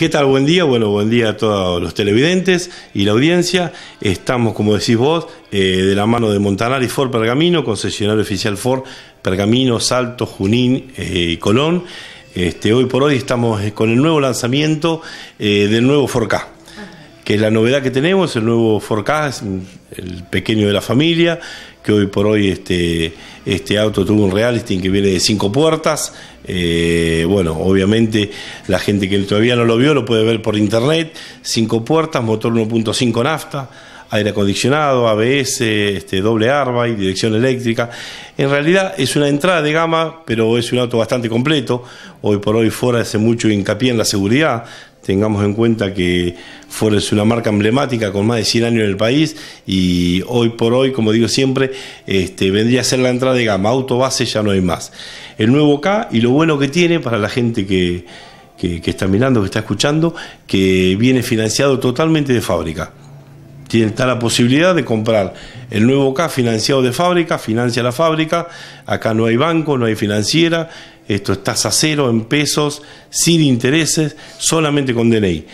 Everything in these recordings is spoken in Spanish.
¿Qué tal? Buen día. Bueno, buen día a todos los televidentes y la audiencia. Estamos, como decís vos, eh, de la mano de Montanari y Ford Pergamino, concesionario oficial Ford Pergamino, Salto, Junín y eh, Colón. Este, hoy por hoy estamos eh, con el nuevo lanzamiento del nuevo Ford K que es la novedad que tenemos, el nuevo Forecast, el pequeño de la familia, que hoy por hoy este, este auto tuvo un realisting que viene de cinco puertas. Eh, bueno, obviamente la gente que todavía no lo vio lo puede ver por internet. Cinco puertas, motor 1.5 nafta aire acondicionado, ABS, este, doble y dirección eléctrica. En realidad es una entrada de gama, pero es un auto bastante completo. Hoy por hoy Ford hace mucho hincapié en la seguridad. Tengamos en cuenta que Ford es una marca emblemática con más de 100 años en el país y hoy por hoy, como digo siempre, este, vendría a ser la entrada de gama. Auto base ya no hay más. El nuevo K y lo bueno que tiene para la gente que está mirando, que está escuchando, que viene financiado totalmente de fábrica está la posibilidad de comprar el nuevo K financiado de fábrica, financia la fábrica, acá no hay banco, no hay financiera, esto está a cero en pesos, sin intereses, solamente con DNI.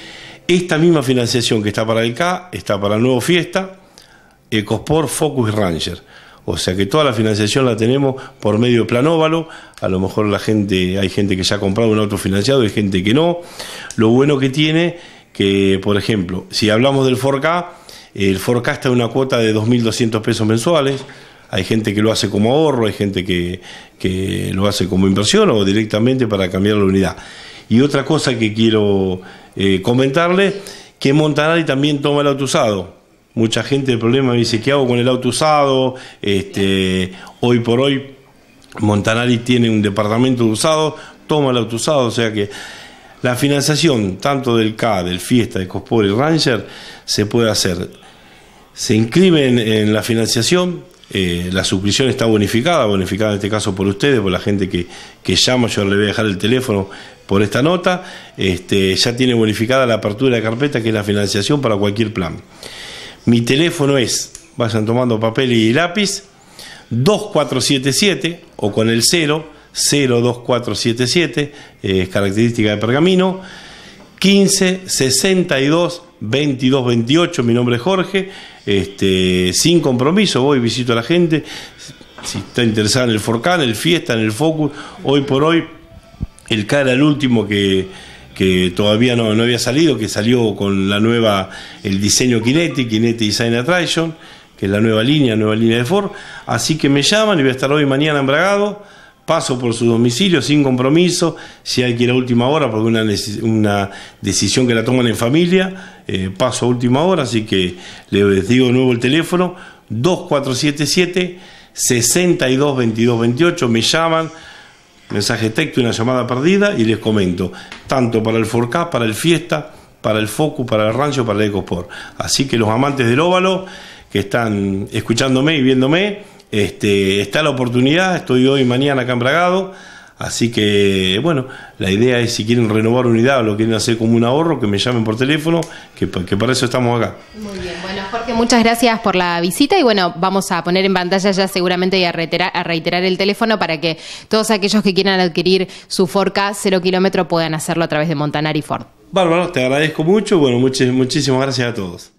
Esta misma financiación que está para el K, está para el Nuevo Fiesta, Ecosport, Focus Ranger. O sea que toda la financiación la tenemos por medio de Planóvalo. A lo mejor la gente, hay gente que ya ha comprado un auto financiado, y gente que no. Lo bueno que tiene que, por ejemplo, si hablamos del 4K, el forecasta una cuota de 2.200 pesos mensuales. Hay gente que lo hace como ahorro, hay gente que, lo hace como inversión o directamente para cambiar la unidad. Y otra cosa que quiero eh, comentarle, que Montanari también toma el auto usado. Mucha gente el problema me dice, ¿qué hago con el auto usado? Este, hoy por hoy Montanari tiene un departamento de usado, toma el auto usado, o sea que la financiación tanto del CA, del Fiesta, de Cospor y Ranger se puede hacer se inscriben en la financiación, eh, la suscripción está bonificada, bonificada en este caso por ustedes, por la gente que, llama, yo le voy a dejar el teléfono por esta nota, este, ya tiene bonificada la apertura de carpeta que es la financiación para cualquier plan. Mi teléfono es, vayan tomando papel y lápiz, 2477 o con el 0, 02477, eh, es característica de pergamino, 1562... 62 2228. Mi nombre es Jorge. Este, sin compromiso, voy, visito a la gente. Si está interesada en el Forcán, el Fiesta, en el Focus, hoy por hoy, el K era el último que, todavía no, había salido, que salió con la nueva, el diseño Kinetic, Kinetic Design Attraction, que es la nueva línea, nueva línea de Ford. Así que me llaman y voy a estar hoy mañana en paso por su domicilio sin compromiso, si hay que ir a última hora, porque una, una decisión que la toman en familia, eh, paso a última hora, así que les digo de nuevo el teléfono, 2477 622228 me llaman, mensaje texto, y una llamada perdida y les comento, tanto para el Forca, para el Fiesta, para el Focus, para el Rancho, para el EcoSport. Así que los amantes del óvalo que están escuchándome y viéndome, este, está la oportunidad, estoy hoy y mañana acá en Bragado. Así que, bueno, la idea es si quieren renovar unidad o lo quieren hacer como un ahorro, que me llamen por teléfono, que, para eso estamos acá. Muy bien, bueno, Jorge, muchas gracias por la visita y bueno, vamos a poner en pantalla ya seguramente y a reiterar, el teléfono para que todos aquellos que quieran adquirir su Forca 0 kilómetro puedan hacerlo a través de Montanari Ford. Bárbaro, te agradezco mucho, bueno, muchísimas gracias a todos.